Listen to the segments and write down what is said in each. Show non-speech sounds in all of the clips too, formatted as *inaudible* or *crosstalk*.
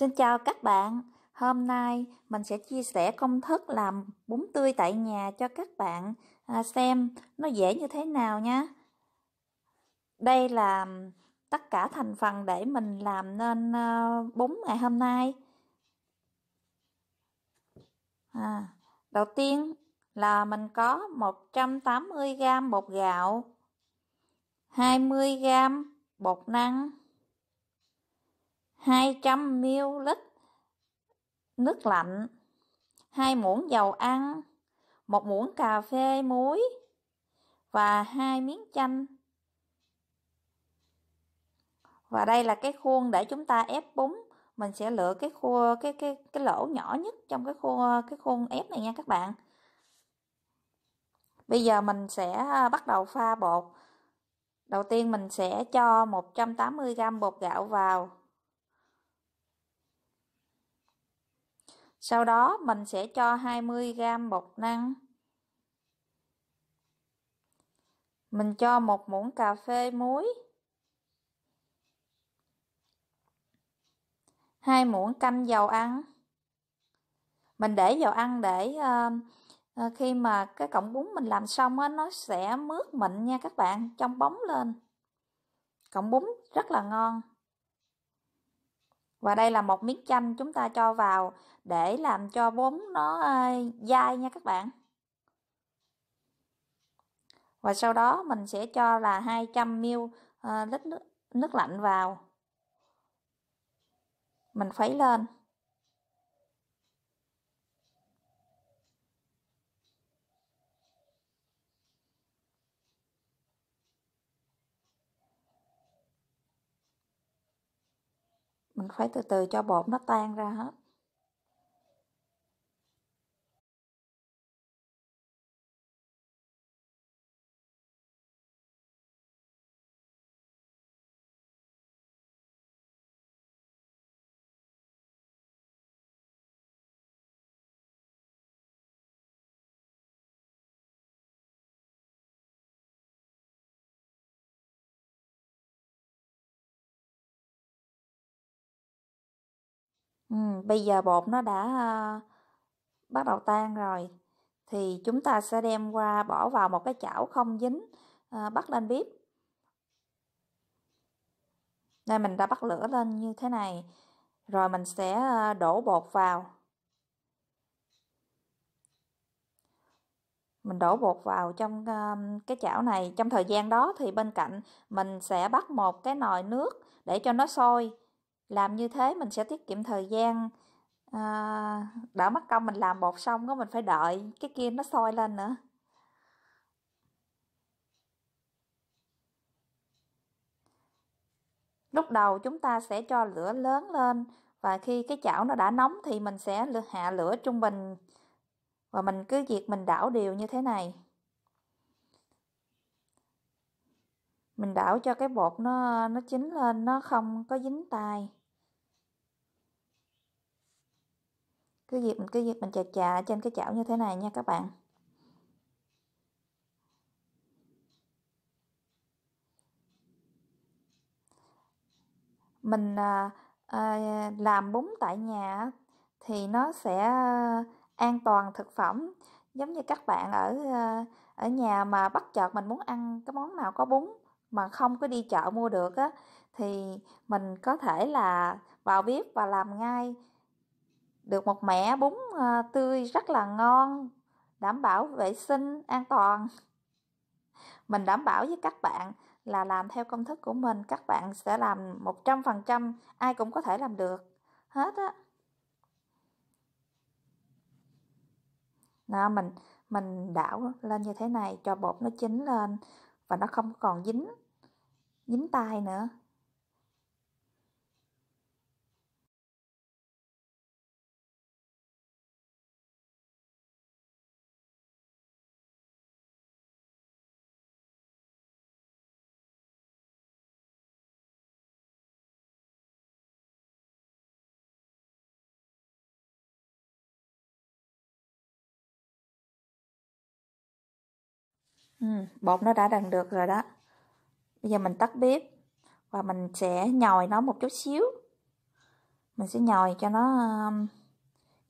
Xin chào các bạn, hôm nay mình sẽ chia sẻ công thức làm bún tươi tại nhà cho các bạn à, xem nó dễ như thế nào nhé. Đây là tất cả thành phần để mình làm nên ờ, bún ngày hôm nay. À, đầu tiên là mình có 180g bột gạo, 20g bột năng, 200 ml nước lạnh, 2 muỗng dầu ăn, 1 muỗng cà phê muối và 2 miếng chanh. Và đây là cái khuôn để chúng ta ép bún. Mình sẽ lựa cái khuôn cái cái cái lỗ nhỏ nhất trong cái khuôn cái khuôn ép này nha các bạn. Bây giờ mình sẽ à, bắt đầu pha bột. Đầu tiên mình sẽ cho 180g bột gạo vào. Sau đó mình sẽ cho 20g bột năng. Mình cho một muỗng cà phê muối. hai muỗng canh dầu ăn. Mình để dầu ăn để uh, khi mà cái cọng bún mình làm xong á nó sẽ mướt mịn nha các bạn, trong bóng lên. Cọng bún rất là ngon và đây là một miếng chanh chúng ta cho vào để làm cho bún nó ờ, dai nha các bạn và sau đó mình sẽ cho là 200ml ờ, lít nước, nước lạnh vào mình khuấy lên phải từ từ cho bột nó tan ra hết Ừ, bây giờ bột nó đã à, bắt đầu tan rồi thì chúng ta sẽ đem qua bỏ vào một cái chảo không dính à, bắt lên bếp đây mình đã bắt lửa lên như thế này rồi mình sẽ ờ, đổ bột vào mình đổ bột vào trong cái chảo này trong thời gian đó thì bên cạnh mình sẽ bắt một cái nồi nước để cho nó sôi làm như thế mình sẽ tiết kiệm thời gian à, đỡ mất công mình làm bột xong có mình phải đợi cái kia nó sôi lên nữa lúc đầu chúng ta sẽ cho lửa lớn lên và khi cái chảo nó đã nóng thì mình sẽ hạ lửa trung bình và mình cứ việc mình đảo đều như thế này mình đảo cho cái bột nó nó chín lên nó không có dính tay cái việc mình cứ việc mình chà chà trên cái chảo như thế này nha các bạn mình à, à, làm bún tại nhà thì nó sẽ an toàn thực phẩm giống như các bạn ở à, ở nhà mà bắt chợt mình muốn ăn cái món nào có bún mà không có đi chợ mua được á thì mình có thể là vào bếp và làm ngay được một mẻ bún ờ, tươi rất là ngon đảm bảo vệ sinh an toàn *laughs* mình đảm bảo với các bạn là làm theo công thức của mình các bạn sẽ làm một trăm phần trăm ai cũng có thể làm được hết á Đó, mình mình đảo lên như thế này cho bột nó chín lên và nó không còn dính dính tay nữa Ừ, bột nó đã đần được rồi đó bây giờ mình tắt bếp và mình sẽ nhồi nó một chút xíu mình sẽ nhồi cho nó um,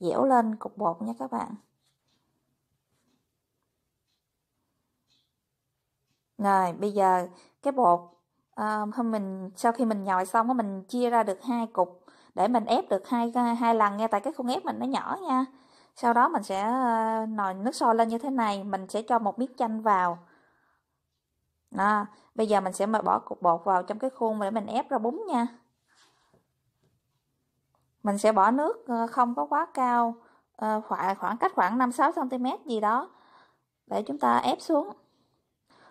dẻo lên cục bột nha các bạn rồi bây giờ cái bột um, hôm mình sau khi mình nhồi xong mình chia ra được hai cục để mình ép được hai hai lần nghe tại cái khung ép mình nó nhỏ nha sau đó mình sẽ ờ, nồi nước sôi lên như thế này mình sẽ cho một miếng chanh vào đó. bây giờ mình sẽ bỏ cục bột vào trong cái khuôn để mình ép ra bún nha mình sẽ bỏ nước ờ, không có quá cao ờ, khoảng khoảng cách khoảng 5-6 cm gì đó để chúng ta ép xuống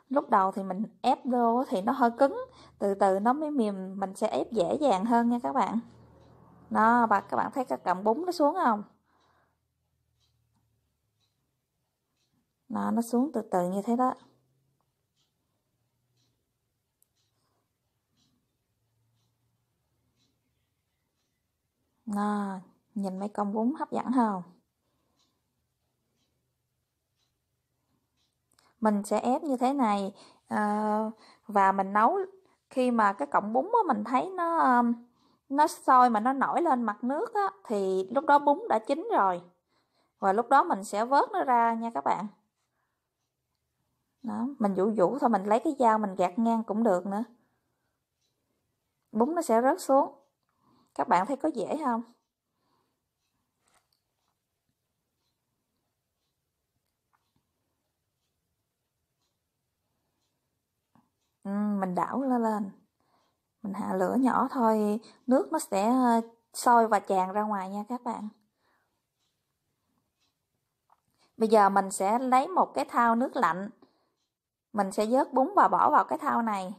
lúc đầu thì mình ép vô thì nó hơi cứng từ từ nó mới mềm mình sẽ ép dễ dàng hơn nha các bạn đó và các bạn thấy các cọng bún nó xuống không nó nó xuống từ từ như thế đó nó nhìn mấy con bún hấp dẫn không mình sẽ ép như thế này ờ, và mình nấu khi mà cái cọng bún á, mình thấy nó nó sôi mà nó nổi lên mặt nước á, thì lúc đó bún đã chín rồi và lúc đó mình sẽ vớt nó ra nha các bạn đó mình vũ vũ thôi mình lấy cái dao mình gạt ngang cũng được nữa bún nó sẽ rớt xuống các bạn thấy có dễ không ừ, mình đảo nó lên mình hạ lửa nhỏ thôi nước nó sẽ ờ, sôi và tràn ra ngoài nha các bạn bây giờ mình sẽ lấy một cái thao nước lạnh mình sẽ vớt bún và bỏ vào cái thau này.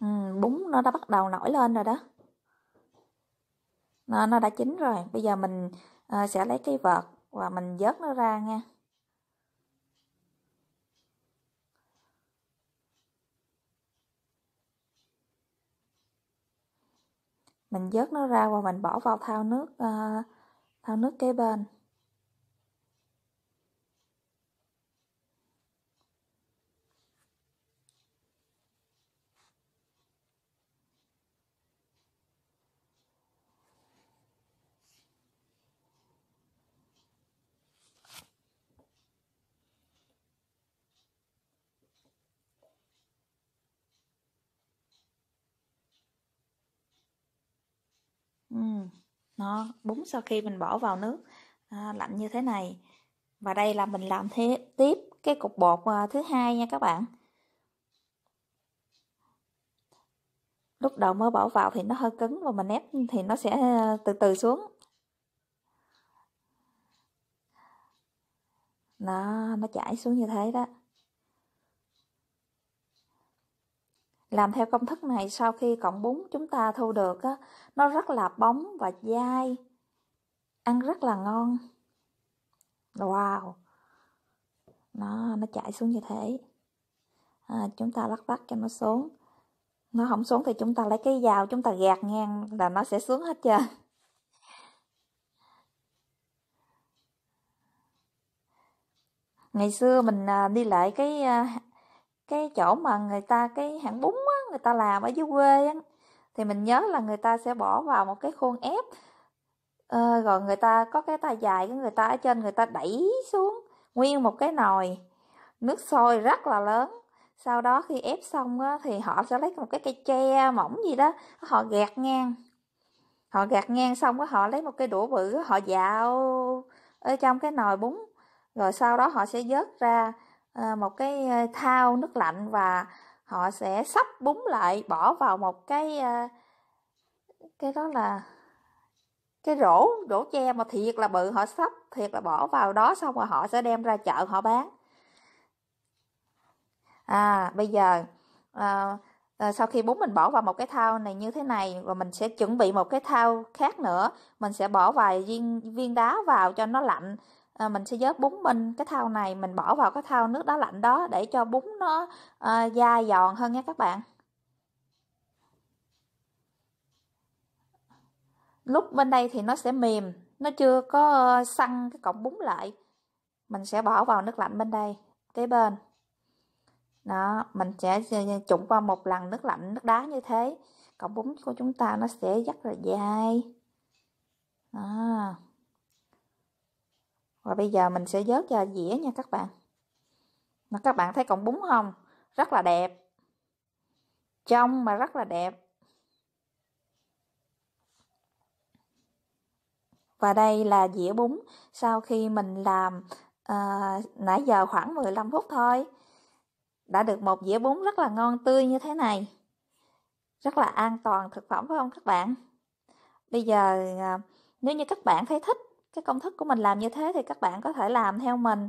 Ừ, bún nó đã bắt đầu nổi lên rồi đó nó, nó đã chín rồi bây giờ mình uh, sẽ lấy cái vợt và mình vớt nó ra nha mình vớt nó ra và mình bỏ vào thao nước uh, thao nước kế bên nó bún sau khi mình bỏ vào nước à, lạnh như thế này và đây là mình làm thế tiếp cái cục bột à, thứ hai nha các bạn lúc đầu mới bỏ vào thì nó hơi cứng và mình ép thì nó sẽ à, từ từ xuống nó nó chảy xuống như thế đó Làm theo công thức này sau khi cộng bún chúng ta thu được á, nó rất là bóng và dai. Ăn rất là ngon. Wow. Nó nó chảy xuống như thế. À, chúng ta lắc lắc cho nó xuống. Nó không xuống thì chúng ta lấy cái dao chúng ta gạt ngang là nó sẽ xuống hết trơn. Ngày xưa mình à, đi lại cái à, cái chỗ mà người ta cái hãng bún á, người ta làm ở dưới quê á, thì mình nhớ là người ta sẽ bỏ vào một cái khuôn ép à, rồi người ta có cái tay dài của người ta ở trên người ta đẩy xuống nguyên một cái nồi nước sôi rất là lớn sau đó khi ép xong á, thì họ sẽ lấy một cái cây tre mỏng gì đó họ gạt ngang họ gạt ngang xong á, họ lấy một cái đũa bự họ dạo ở trong cái nồi bún rồi sau đó họ sẽ vớt ra Ờ, một cái ờ, thao nước lạnh và họ sẽ sắp bún lại bỏ vào một cái ờ, cái đó là cái rổ rổ tre mà thiệt là bự họ sắp thiệt là bỏ vào đó xong rồi họ sẽ đem ra chợ họ bán à bây giờ à, sau khi bún mình bỏ vào một cái thau này như thế này và mình sẽ chuẩn bị một cái thau khác nữa mình sẽ bỏ vài viên viên đá vào cho nó lạnh à, mình sẽ vớt bún bên cái thau này mình bỏ vào cái thau nước đá lạnh đó để cho bún nó à, dai giòn hơn nha các bạn lúc bên đây thì nó sẽ mềm nó chưa có ờ, săn cái cọng bún lại mình sẽ bỏ vào nước lạnh bên đây kế bên đó mình sẽ trụng qua một lần nước lạnh nước đá như thế cọng bún của chúng ta nó sẽ rất là dai đó và bây giờ mình sẽ vớt ra dĩa nha các bạn mà các bạn thấy cọng bún không rất là đẹp trong mà rất là đẹp và đây là dĩa bún sau khi mình làm à, nãy giờ khoảng 15 phút thôi đã được một dĩa bún rất là ngon tươi như thế này rất là an toàn thực phẩm phải không các bạn bây giờ ờ, nếu như các bạn thấy thích cái công thức của mình làm như thế thì các bạn có thể làm theo mình